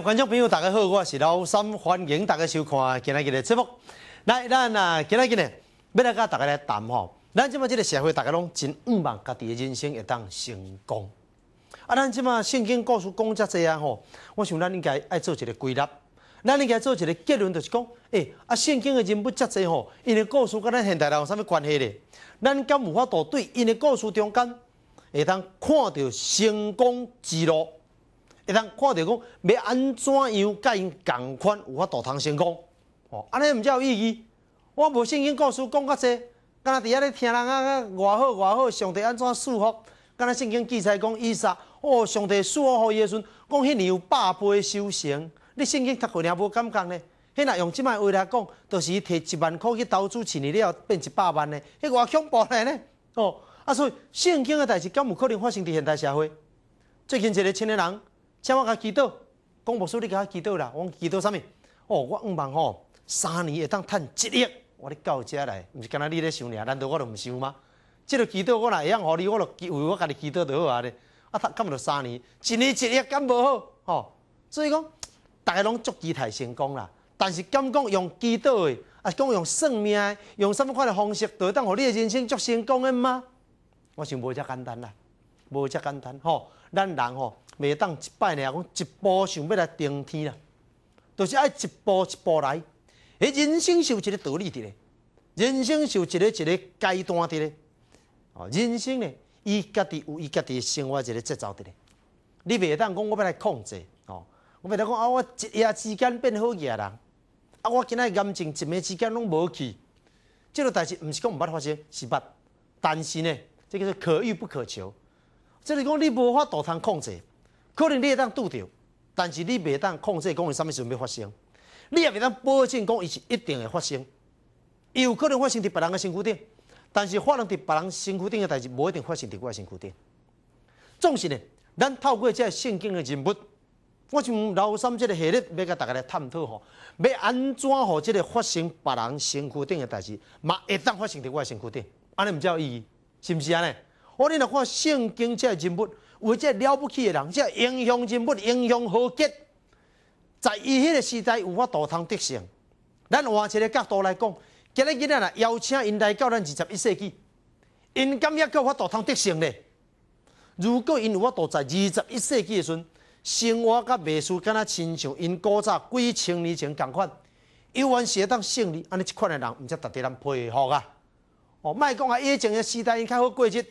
观众朋友，大家好，我是老三，欢迎大家收看今日的节目。来，咱啊，今日的要来跟大家来谈吼。咱即马即个社会，大家拢真盼望家己的人生会当成功。啊，咱即马圣经故事讲遮侪啊吼，我想咱应该爱做一个归纳，咱应该做一个结论，就是讲，诶。啊，圣经的人物遮侪吼，因的故事甲咱现代人有啥物关系咧？咱敢无法度对因的故事中间会当看到成功之路。会通看到讲要安怎样甲因同款有法度通成功，哦，安尼毋才有意义。我无圣经故事讲较济，敢若伫遐咧听人啊啊外好外好，上帝安怎祝福？敢若圣经记载讲伊煞哦，上帝祝福诶耶阵，讲迄年有百倍收成。你圣经读过你阿无感觉呢？迄若用即卖话来讲，都是伊摕一万箍去投资，一年了后变一百万呢？迄外恐怖呢？哦，啊所以圣经诶代志敢有可能发生伫现代社会。最近一个青年人。请我家祈祷，讲无叔你我祈祷啦。我祈祷啥物？哦，我唔望吼，三年会当趁一亿。我咧到遮来，毋是敢若你咧想尔，难道我都毋想吗？即个祈祷我若会当互你，我就为我家己祈祷就好啊咧。啊，差毋著三年，一年一亿，敢无好？吼，所以讲，逐个拢祝期待成功啦。但是，敢讲用祈祷诶，啊，讲用算命、用什物款诶方式，会当互你诶人生祝成功诶吗？我想无遮简单啦，无遮简单吼。咱人吼，袂当一摆尔讲一步想要来登天啦，着是爱一步一步来。诶，人生是有一个道理伫咧，人生是有一个一个阶段伫咧。哦，人生呢，伊家己有伊家己生活一个节奏伫咧。你袂当讲我要来控制哦，我袂当讲啊，我一夜之间变好起来了，啊，我今仔个感情一夜之间拢无去。即个代志毋是讲毋捌发生，是捌，但是呢？这个是可遇不可求。即是讲你无法度通控制，可能你会当拄着，但是你袂当控制讲伊啥物时阵要发生，你也袂当保证讲伊是一定会发生。伊有可能发生伫别人嘅身躯顶，但是发生伫别人身躯顶诶代志，无一定发生伫我身躯顶。总是呢，咱透过即个圣经诶人物，我想老三即个系列要甲大家来探讨吼，要安怎互即个发生别人身躯顶诶代志，嘛会当发生伫我身躯顶？安尼毋唔有意义，是毋是安尼？我恁来看，圣经个人物，即这了不起的人，这英雄人物，英雄豪杰，在伊迄个时代有法度通得胜。咱换一个角度来讲，今日今日啦，邀请因来教咱二十一世纪，因觉也够法度通得胜咧。如果因有法度在二十一世纪的时阵，生活甲美术敢若亲像因古早几千年前共款，有本写会当胜利，安尼一款的人，则值得咱人佩服啊！哦，卖讲啊，以前的时代因较好过日。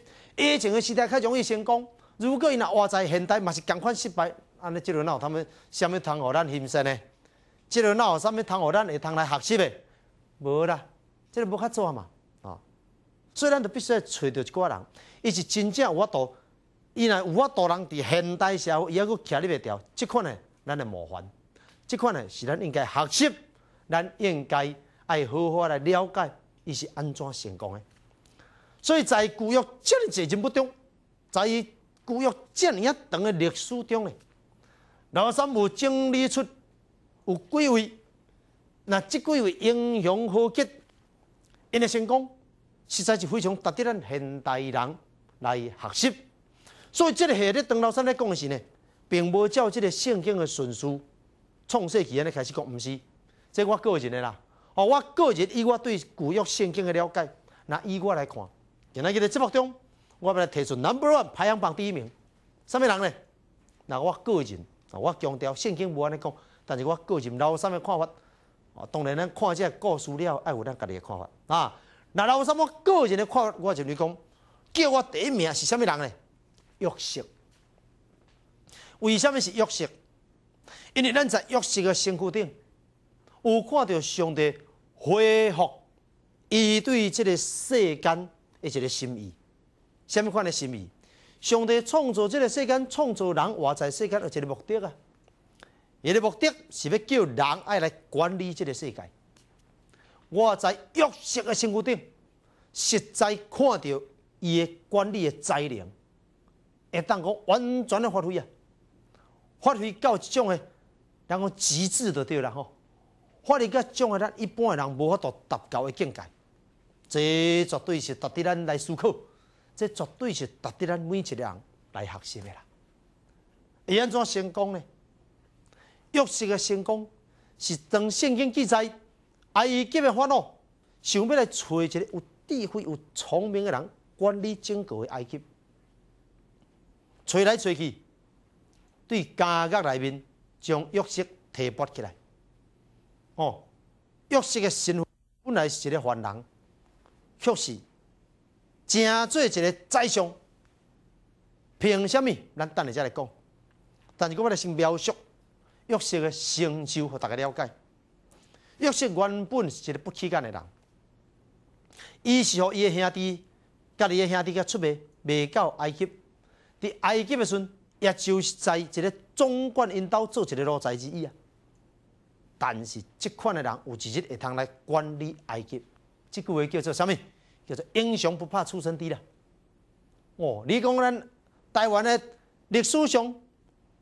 以前的时代较容易成功，如果伊若活在现代，嘛是共款失败。安尼即落闹，他们啥物通互咱欣赏呢？即落闹，啥物通互咱会通来学习的？无啦，即个无较做嘛。哦，所以咱就必须找着一寡人，伊是真正有法度，伊若有法度人伫现代社会，伊还佫徛立袂住，即款呢，咱诶模范，即款呢，是咱应该学习，咱应该爱好好来了解伊是安怎成功诶。所以在古约这么几人物中，在古约这么一段的历史中嘞，老三整理出有几位，那这几位英雄豪杰，因的成功实在是非常值得咱现代人来学习。所以，这个系列邓老三在讲的是呢，并无照这个圣经的顺序，从世纪安开始讲，毋是？这我个人的啦，哦，我个人以我对古约圣经的了解，那以我来看。今仔日的节目中，我来提出 Number One 排行榜第一名，什么人呢？那我个人，我强调圣经无安尼讲，但是我个人老三的看法？当然咱看个故事了，爱有咱家己的看法啊。那留什么个人的看法？我就来讲，叫我第一名是什么人呢？约瑟。为什么是约瑟？因为咱在约瑟的身躯顶，有看到上帝恢复伊对这个世间。一个心意，什么款的心意？上帝创造这个世间，创造人活在世间的一个目的啊！伊的目的是要叫人爱来管理这个世界。我在玉树的身躯顶，实在看到伊的管理的才能，会当讲完全的发挥啊！发挥到一种的两讲极致的对啦吼！挥到一种的，咱一般的人无法度达到的境界。这绝对是值得咱来思考，这绝对是值得咱每一个人来学习的啦。会安怎成功呢？约瑟的成功，是当圣经记载，埃及的法老想要来找一个有智慧、有聪明的人管理整个的埃及，找来找去，对家格内面将约瑟提拔起来。哦，约瑟的身本来是一个凡人。确实，真做一个宰相，凭虾物？咱等下再来讲。但是，我来先描述约瑟的成就，互大家了解。约瑟原本是一个不起眼的人，伊是互伊的兄弟，家伊的兄弟佮出卖，卖到埃及。伫埃及的时阵，也就是在一个总管引导，做一个奴才之一啊。但是，即款的人有一日会通来管理埃及，即句话叫做啥物？叫做英雄不怕出身低啦。哦，你讲咱台湾的历史上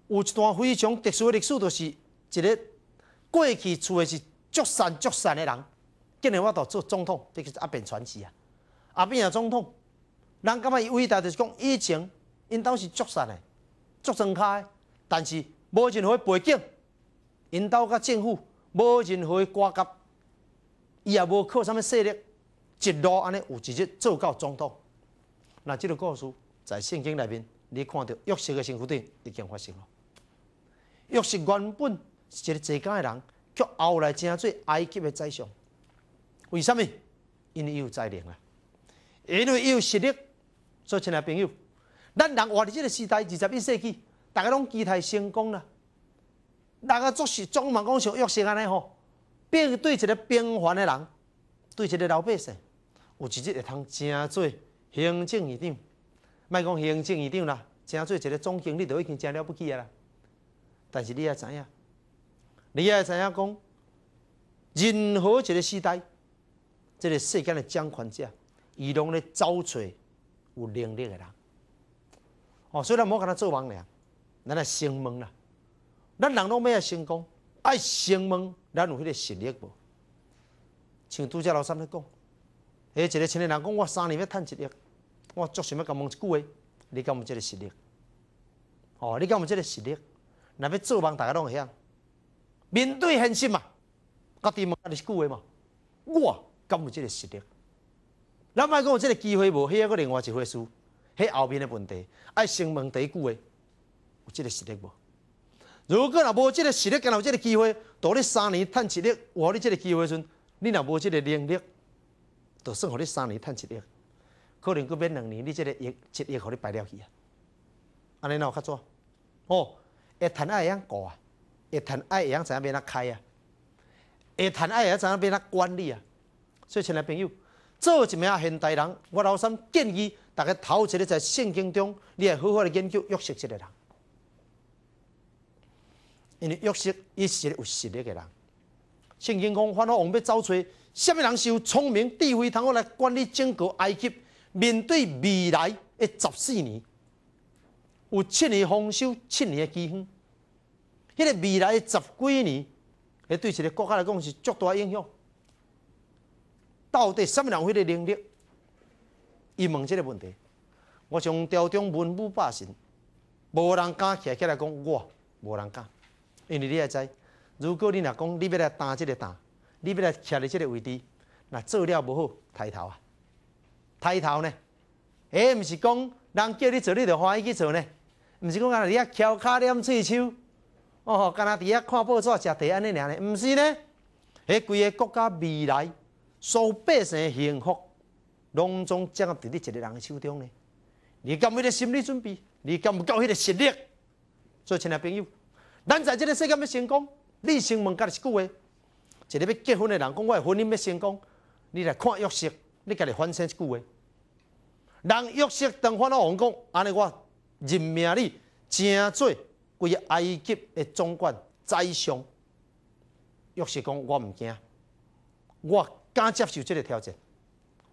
有一段非常特殊的历史，就是一个过去厝的是足善足善的人，竟然我当做总统，这个是阿扁传奇啊。阿扁啊总统，人感觉伊伟大就是讲，以前因兜是足善的，足正的，但是无任何背景，因兜甲政府无任何瓜葛，伊也无靠什么势力。一路安尼，有一日做到总统。那即个故事在圣经内面，你看到约瑟的身躯顶已经发生咯。约瑟原本是一个做工的人，却后来成为埃及的宰相。为什么？因为伊有才能啊，因为伊有实力。做亲爱朋友，咱人活伫即个时代二十一世纪，大家拢期待成功啦。逐个做事总嘛讲像约瑟安尼吼，并对一个平凡的人，对一个老百姓。有一日会通真做行政院长，莫讲行政院长啦，真做一个总经理都已经真了不起啊！但是你也知影，你也知影讲，任何一个时代，即个世间的掌权者，伊拢咧找找有能力的人。哦，虽然无甲他做梦娘，咱也成问啦。咱人拢要啊成功？爱成问咱有迄个实力无？像杜家老三咧讲。迄一个青年人讲，我三年要趁一亿，我足想要甲问一句话，你敢有即个实力？哦，你敢有即个实力？若要做梦，大家拢晓。面对现实嘛，敢家己一句话嘛？我敢有即个实力？咱莫讲，有即个机会无，迄个另外一回事，迄后面的问题，爱先问第一句话，有即个实力无？如果若无即个实力，若有即个机会，度你三年趁一亿，我你即个机会阵，你若无即个能力。就算互你三年趁一亿可能佫免两年你即个亿即亿互你摆了去啊安尼若有较早哦，会趁啊会晓顾啊会趁啊会晓知影要怎开啊会趁啊会晓知影要怎管理啊所以亲爱朋友做一名现代人我老三建议大家头一个在圣经中你会好好地研究约瑟即个人因为约瑟一个有实力诶人圣经讲泛好往要走出什么人是有聪明智慧，通我来管理整个埃及？面对未来的十四年，有七年丰收，七年嘅饥荒。迄个未来十几年，迄对一个国家来讲是足大影响。到底什么人有迄个能力？伊问即个问题。我从朝中文武百姓，无人敢起来讲我，无人敢，因为你也知，如果你若讲，你要来担即个担。你要来徛伫即个位置，若做了无好，抬头啊！抬头呢？哎，毋是讲人叫你做，你就欢喜去做呢？毋是讲啊，你遐翘骹点喙手，哦，干那伫遐看报纸、食茶安尼尔呢？毋是呢？迄规个国家未来、数百姓的幸福，拢总掌握伫你一个人的手中呢！你敢迄个心理准备？你敢有够迄个实力？所以，亲爱朋友，咱在这个世界要成功，你先问家己一句话。一个要结婚的人，讲我的婚姻要成功，你来看约瑟，你家己反省一句话。人约瑟当法老王讲，安尼我任命你，正做归埃及的总管宰相。约瑟讲我毋惊，我敢接受即个挑战，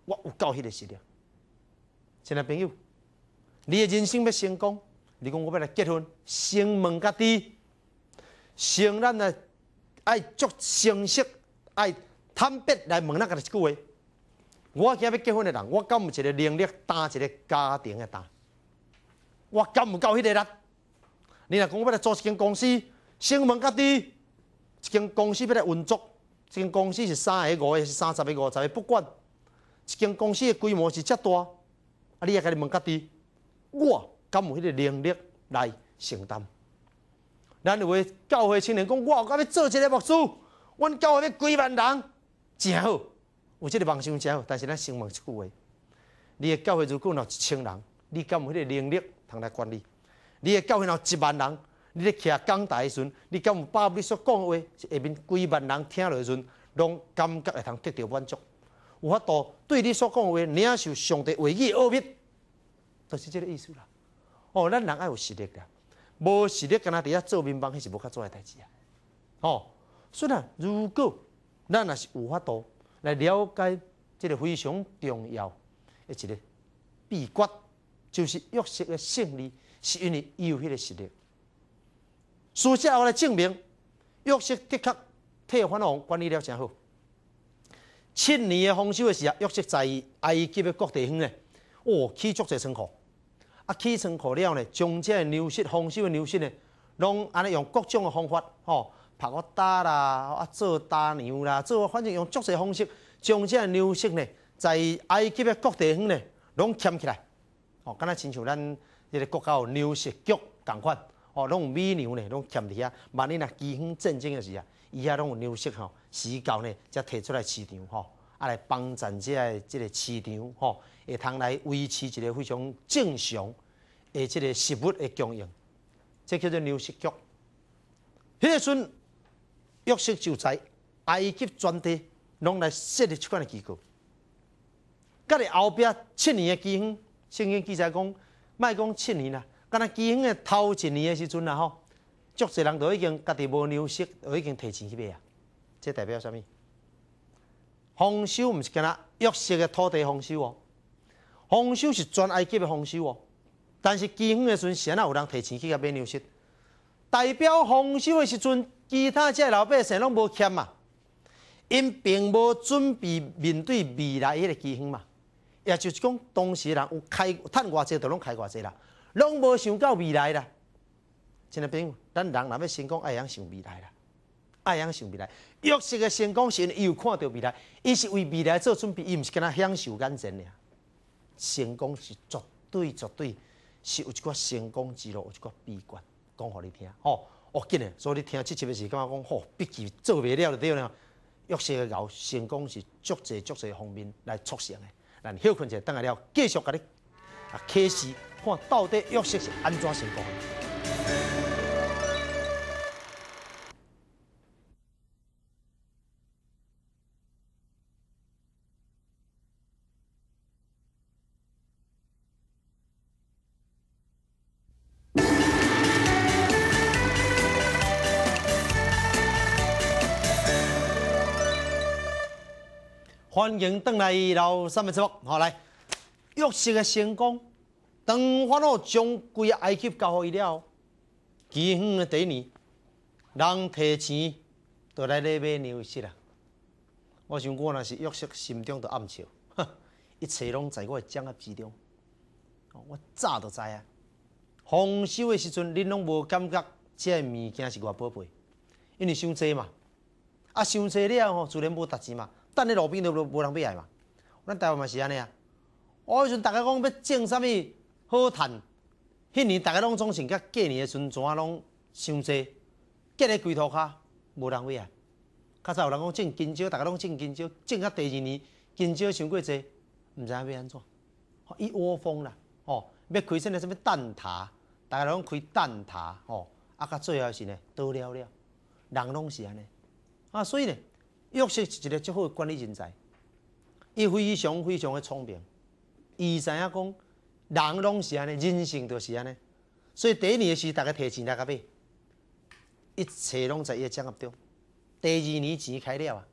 我有够迄个实力。亲爱朋友，你的人生要成功，你讲我要来结婚，先问家己，先咱的。爱足成熟，爱坦白来问那个一句话。我今要结婚的人，我敢有一个能力担一个家庭的担？我敢有够迄个力？你若讲我要来做一间公司，先问家己，一间公司要来运作，一间公司是三个、五个、是三十个、五十个，不管一间公司的规模是遮大，啊，你也家己问家己，我敢有迄个能力来承担？咱有诶教会青年讲，我甲要做一个牧师，阮教会要几万人，真好，有即个梦想真好。但是咱先问一句话：，你诶教会如果若一千人，你敢有迄个能力通来管理？你诶教会若一万人，你咧徛讲台诶时阵，你敢有把你所讲诶话，下面几万人听落诶时阵，拢感觉会通得到满足，有法度对你所讲诶话领受上帝话语奥秘，都是即个意思啦。哦，咱人爱有实力的。无实力跟他伫遐做民房，迄是无较做诶代志啊？哦，所以啊，如果咱若是有法度来了解即个非常重要诶一个秘诀，就是岳石诶胜利是因为伊有迄个实力。事实后来证明，岳石的确替法王管理了真好。七年诶丰收诶时啊，岳石在伊埃及嘅各地乡咧，哦，起足侪仓库。啊，起床可了呢，将这流失、方式的流失呢，拢安尼用各种的方法吼，拍个打啦，啊做打牛啦，做反正用足侪方式，将这流失呢，在埃及的各地方呢，拢捡起来，哦，敢若亲像咱一个国家有流失局同款，哦，拢有美牛呢，拢捡伫遐，万一若饥荒战争的时啊，伊遐拢有流失吼，死交呢，才摕出来市场吼。啊，来帮咱这个这个市场吼，会通来维持一个非常正常，的这个食物的供应，这叫做牛市局。迄个时阵，玉石就在埃及专题拢来设立即款的机构。甲你后壁七年的基峰，圣经记者讲，卖讲七年啦，敢若基峰的头一年的时阵啦吼，足侪人都已经家己无牛市，都已经提钱去买啊，这代表啥物？丰收毋是干仔弱势嘅土地丰收哦。丰收是全埃及嘅丰收哦。但是饥荒嘅时阵，安啊有人提前去甲买粮食。代表丰收嘅时阵，其他只老百姓拢无欠嘛。因并无准备面对未来迄个饥荒嘛。也就是讲，当时人有开，趁偌济就拢开偌济啦，拢无想到未来啦。真在朋友，咱若要成功，讲，会呀，想未来啦。爱享受未来，玉瑟的成功是伊有看到未来，伊是为未来做准备，伊毋是跟他享受眼前俩。成功是绝对绝对，是有一寡成功之路，有一寡闭关，讲互你听。吼。哦，紧诶，所以你听七七的时，感觉讲，吼，毕竟做未了就对了。玉瑟诶熬成功是足侪足侪方面来促成诶。咱休困者，等下了继续甲你啊开始看到底玉瑟是安怎成功。欢迎倒来老三百节目，好来玉石嘅成功，当法老将贵个埃及交互伊了，其远个第二，人提钱倒来咧买牛息啦。我想我那是玉石心中都暗笑，一切拢在我的掌握之中，我早都知啊。丰收的时阵，恁拢无感觉，遮物件是我宝贝，因为收济嘛，啊收济了吼，自然无值钱嘛。等咧路边都无人买来嘛，咱台湾嘛是安尼啊。我迄阵逐个讲要种啥物好趁，迄年逐个拢总想甲过年诶时阵怎啊拢伤侪，结咧规涂骹，无人买来。较早有人讲种金蕉，逐个拢种金蕉，种到第二年金蕉伤过侪，毋知影要安怎，一窝蜂啦。哦，要开些咧什物蛋挞，逐个拢开蛋挞，哦，啊甲最后是咧倒了了，人拢是安尼。啊，所以咧。玉瑟是一个足好管理人才，伊非常非常的聪明，伊知影讲人拢是安尼，人性就是安尼，所以第一年时大家提钱来去买，一切拢在伊掌握中。第二年钱开了啊，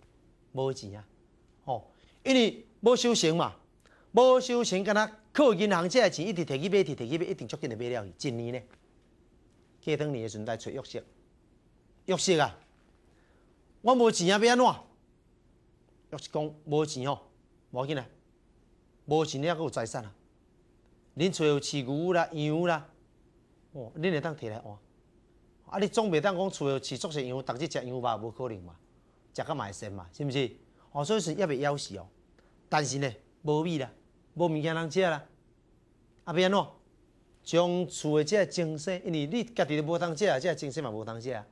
无钱啊，吼，因为无收成嘛，无收成，敢若靠银行这钱，一直提去买，提提去买，一定足紧就买了去，一年呢，过两年的时阵再出玉瑟，玉瑟啊，我无钱啊，要安怎？就是讲无钱吼，无去呢，无钱你还佫有财产啊？恁厝有饲牛啦、羊啦，哦，恁会当摕来换。啊，你总袂当讲厝有饲足些羊，逐日食羊肉，无可能嘛，食较会身嘛，是毋是？哦，所以是也袂枵死哦。但是呢，无米啦，无物件通食啦。啊，变安怎？将厝的即个精神，因为你家己都无通食啊，即个精神嘛无通食啊。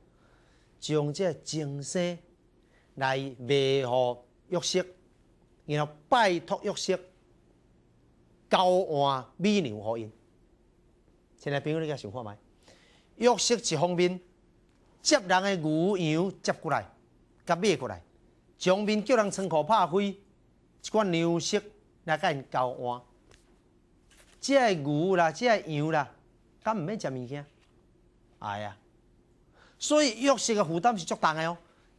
将即个精神来卖互。约室，然后拜托约室，交换米粮可以。现在朋友你甲想看麦？约室一方面接人的牛羊接过来，甲买过来，上面叫人仓库拍开，一罐牛食来甲因交换。即个牛啦，即个羊啦，敢毋免食物件？哎呀，所以约室的负担是足重的哦。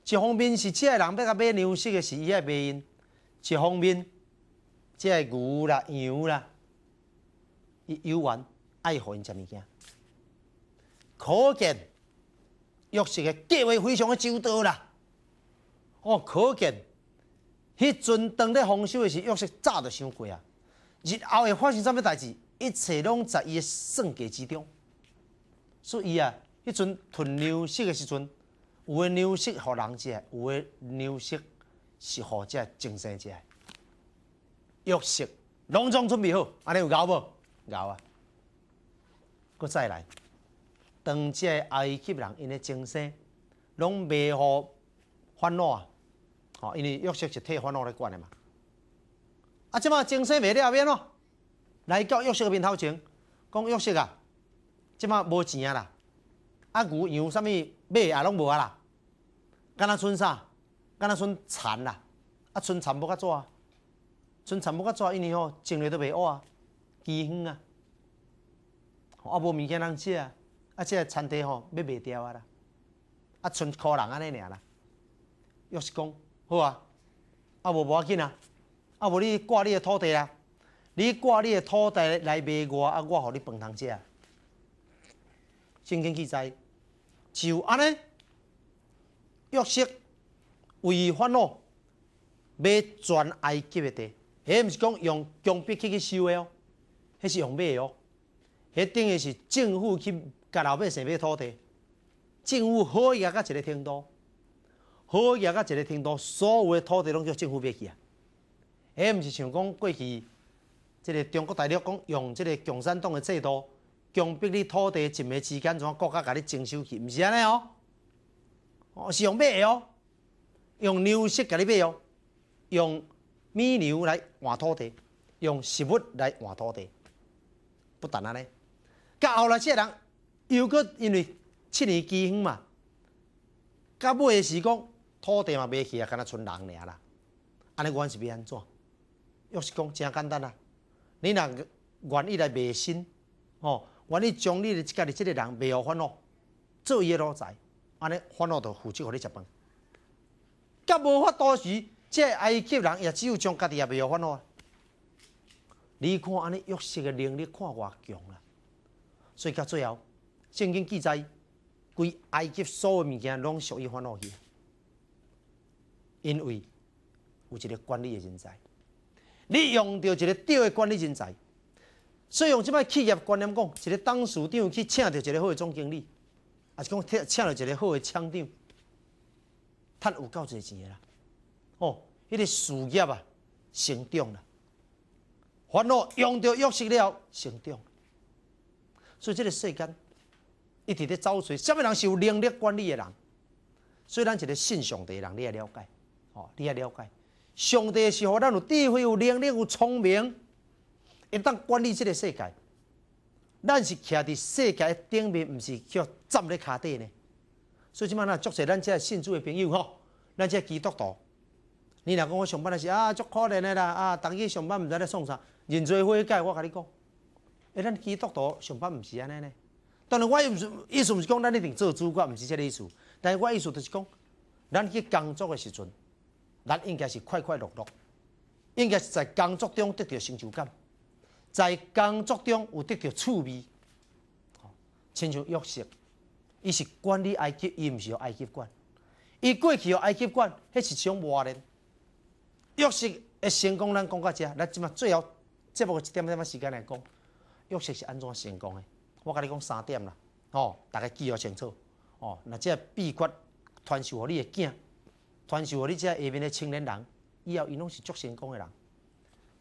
一方面是即个人要甲买粮食的是伊来卖，一方面即个牛啦、羊啦、伊油完爱互因食物件，可见玉石嘅价位非常嘅周到啦。哦，可见迄阵当咧丰收嘅时，玉石早就收贵啊。日后会发生啥物代志，一切拢在伊嘅算计之中。所以啊，迄阵囤粮食嘅时阵。有诶，粮食互人食，有诶，粮食是互遮精神食。玉室隆重准备好，安尼有咬无？咬啊！搁再来，当个埃及人因诶精神，拢未互烦恼啊！吼，因为玉室是替烦恼来管诶嘛。啊，即摆精神未了变咯，来到浴室边头前讲玉室啊，即摆无钱啊啦，啊牛羊啥物？卖也拢无啊啦，敢若剩啥？敢若剩田啦，啊剩田不甲做啊？剩田不甲做，一年吼种的都袂恶啊，畸形啊，啊无物件通食啊，啊即个田地吼要卖掉啊啦，啊剩靠人安尼尔啦，又是讲好啊？啊无无要紧啊，啊无你挂你的土地啦，你挂你的土地来卖我，啊我互你分通食。啊，正经记载。就安尼，约瑟违法咯，买全埃及的地，迄毋是讲用强逼去去收的哦，迄是用卖的哦，迄等于是政府去甲老百姓买土地，政府好业个一个天度，好业个一个天度，所有的土地拢叫政府卖去啊，迄毋是想讲过去，即个中国大陆讲用即个共产党的制度。强迫你土地一咪之间，国家甲你征收去？唔是安尼哦，哦是用卖哦，用牛息甲你买哦，用米牛来换土地，用食物来换土地，不单安尼。甲后来些人又搁因为七年饥荒嘛，甲买是讲土地嘛卖去啊，只能存粮尔啦。安尼关系变安怎？又是讲真简单啦，你哪愿意来身，新？哦。我你将你的家己这个人未有烦恼，伊业奴才，安尼烦恼着负责互你食饭，甲无法度时。即埃及人也只有将家己也未有烦恼。你看安尼约瑟的能力看偌强啦，所以到最后，圣经记载，规埃及所有物件拢属于烦恼去，因为有一个管理的人才，你用到一个对的管理人才。所以用即摆企业观念讲，一个董事长去请到一个好的总经理，也是讲请请到一个好的厂长，趁有够侪钱啦。哦，迄个事业啊，成长啦，烦恼用到约时了，成长。所以即个世间，一直在找寻什么人是有能力管理的人。所以咱一个信上帝人你也了解，哦，你也了解，上帝是好，咱有智慧，有能力，有聪明。一旦管理这个世界，咱是徛伫世界顶面，毋是叫站咧下底呢。所以即摆呐，祝谢咱这些信主的朋友吼，咱这基督徒，你若讲我上班嘅是啊，足可怜诶啦！啊，逐日上班毋知咧做啥，人侪会介，我甲你讲。诶，咱基督徒上班毋是安尼呢？当然，我意思毋是讲咱一定做主管，毋是这个意思。但是我意思就是讲，咱去工作的时阵，咱应该是快快乐乐，应该是在工作中得到成就感。在工作中有得着趣味，亲像玉石，伊是管理埃及，伊毋是用埃及管，伊过去用埃及管，迄是一种磨练。玉石会成功，咱讲到遮，咱即嘛最后，节目一点一点时间来讲，玉石是安怎成功诶？我甲你讲三点啦，吼，大家记号清楚，吼，那即个秘诀传授互你的囝，传授互你遮下面的青年人，以后伊拢是足成功的人。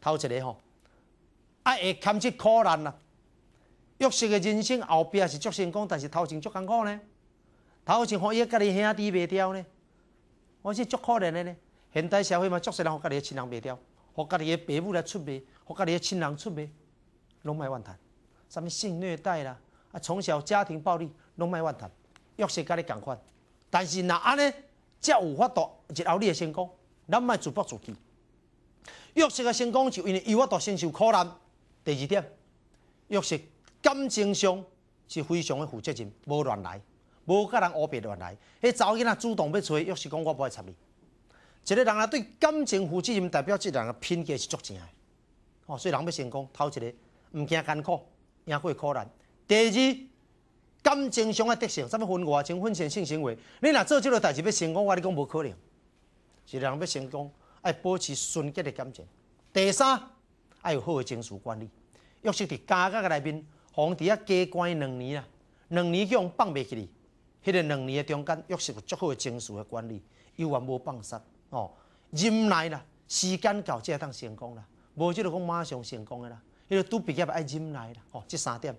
头一个吼。啊，会堪起苦难啦！玉石嘅人生，后壁是足成功，但是头前足艰苦咧。头前互伊家己兄弟袂掉咧，我是足可怜诶咧。现代社会嘛，足侪人互家己亲人袂掉，互家己诶爸母来出卖，互家己诶亲人出卖，拢卖怨叹。啥物性虐待啦，啊，从小家庭暴力，拢卖怨叹。玉石甲你共款，但是若安尼则有法度日后你会成功，咱卖自暴自弃。玉石嘅成功，就因为伊有法度承受苦难。第二点，若是感情上是非常的负责任，无乱来，无甲人乌白乱来。迄个查囡仔主动要找，若是讲我不会插你。一个人啊对感情负责任，代表一个人的品格是足正的。哦，所以人要成功，头一个毋惊艰苦，赢过苦难。第二，感情上的德性，怎么分外情、分性性行为？你若做即个代志要成功，我你讲无可能。一个人要成功，爱保持纯洁的感情。第三。要有好诶，情绪管理。约是伫家格个内面，皇帝啊加关两年啊，两年叫放袂起哩。迄个两年诶中间，约是有足好情绪诶管理，又话无放失哦，忍耐啦，时间到才会当成功啦，无即个讲马上成功诶啦，因个都毕业爱忍耐啦，哦，即三点，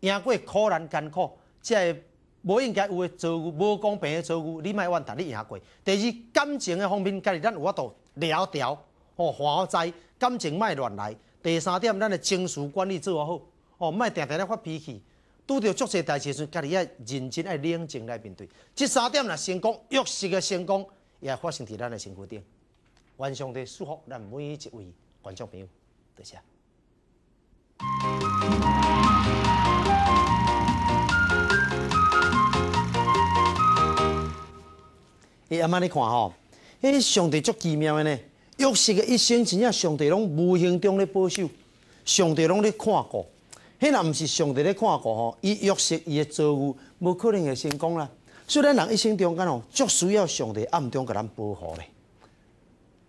赢过苦难艰苦，即系无应该有诶遭遇，无公平诶遭遇，你卖怨，但你赢过。第二，感情诶方面，家己咱有法度协调。哦，火灾感情莫乱来。第三点，咱的情绪管理做啊好，哦，莫定定咧发脾气。拄到足多代志时，家己要认真、要冷静来面对。这三点若成功，欲时的成功也发生在咱的身躯顶。愿上的祝福咱每一位观众朋友，多谢。诶，阿妈你看吼，诶，上帝足奇妙的呢。约瑟的一生，真正上帝拢无形中咧保守，上帝拢咧看顾。迄个毋是上帝咧看顾吼，伊约瑟伊的遭遇无可能会成功啦。虽然人一生中间哦，足需要上帝暗中给咱保护咧。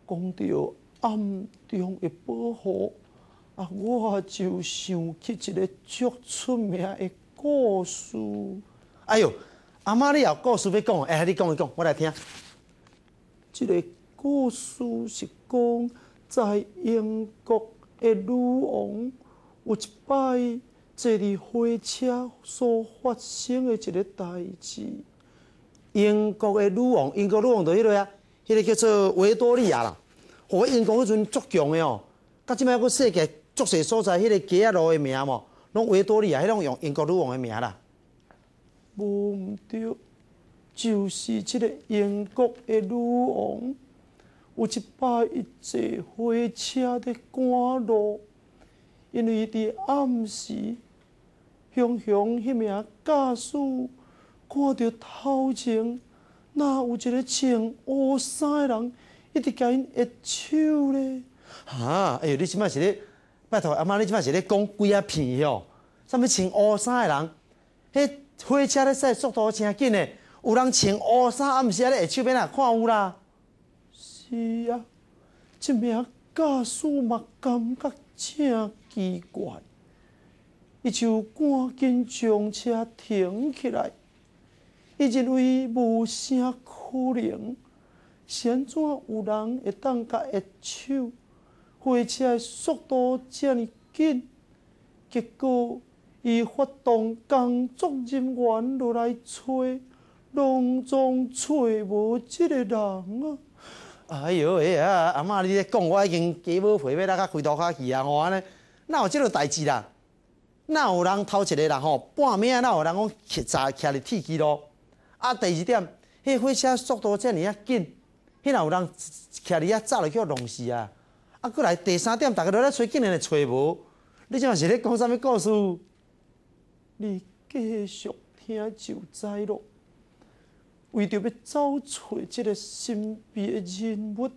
讲到暗中的保护，啊，我就想起一个足出名的故事。哎哟，阿妈，你有故事要讲？哎，你讲一讲，我来听。这个。故事是讲在英国的女王有一摆坐伫火车所发生的一个代志。英国的女王，英国女王在迄个啊，迄个叫做维多利亚啦。我英国迄阵足强的哦，到即摆个世界足侪所在，迄个吉尔的名嘛，拢维多利亚，迄种用英国女王的名啦。无毋对，就是这个英国的女王。有一摆，一只火车伫赶路，因为伫暗时，雄雄迄名驾驶看到头前那有一个穿乌衫的人，一直甲因握手咧。哈！哎哟，你即摆是咧拜托阿妈，你即摆是咧讲鬼啊片哟！啥物穿乌衫的人？迄火车咧驶速度诚紧诶，有人穿乌衫暗时咧握手边啊看有啦。是啊，一名驾驶嘛感觉正奇怪，伊就赶紧将车停起来。伊认为无啥可能，先怎有人会当甲会手？火车速度遮尔紧，结果伊发动工作人员落来找，拢总找无即个人啊！哎呦，哎呀，阿妈，你咧讲，我已经鸡毛皮皮啦，开刀卡去啊！我安尼，哪有即种代志啦？哪有人偷窃啦？吼，半暝啊，哪有人讲骑车骑哩铁机咯？啊，第二点，迄火车速度遮尔啊紧，迄哪有人骑哩遐早来去弄死啊！啊，过来第三点，逐个都咧揣，竟然来揣无，你即嘛是咧讲啥物故事？你继续听就知咯。为着要找出即个神秘人物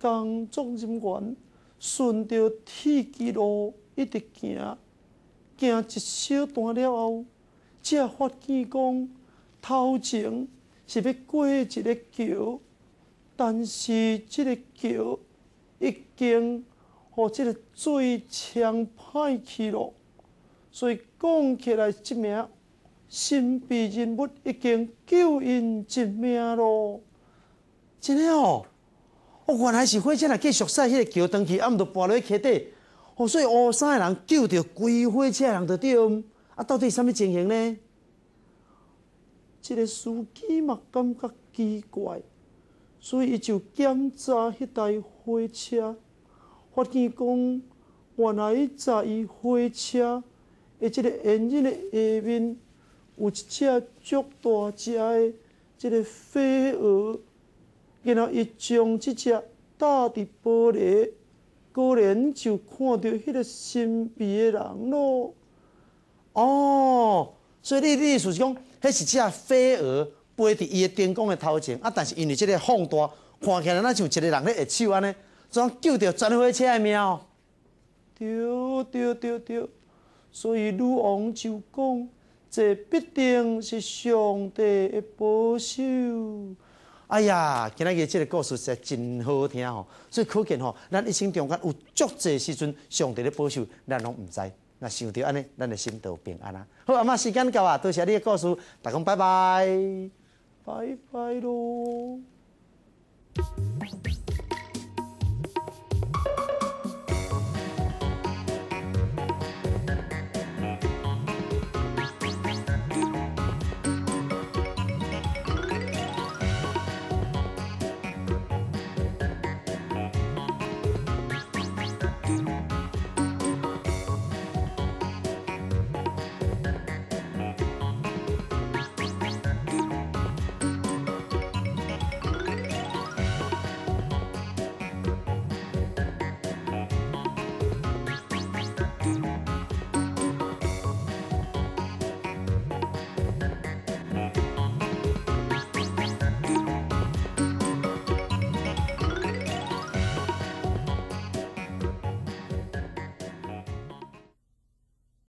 工作人员，顺着铁轨路一直行，行一小段了后，才发现讲头前是要过一个桥，但是即个桥已经互即个水枪歹去咯，所以讲起来即名神秘人物已经救人一命咯，真的哦！哦，原来是火车来继续驶迄个桥上去，啊，毋着跋落去溪底。哦，所以乌三个人救着规火车人，得着毋？啊，到底是啥物情形呢？即个司机嘛，感觉奇怪，所以伊就检查迄台火车，发现讲原来伊在伊火车的即个眼睛的下面。有一只足大只的，一个飞蛾，然后伊将即只大的玻璃，果然就看到迄个身边的人咯。哦，所以你的意思是讲，迄是只飞蛾飞伫伊的电工的头前啊，但是因为即个放大，看起来那像一个人咧下手安尼，将救着救火车的喵。对对对对，所以女王就讲。这必定是上帝的保守。哎呀，今日嘅这个故事实在真好听哦，所以可见吼，咱一生中间有足济时阵，上帝的保守，咱拢唔知，那想到安尼，咱的心就平安啊。好阿妈，时间到啊，多谢你的故事，大家拜拜，拜拜喽。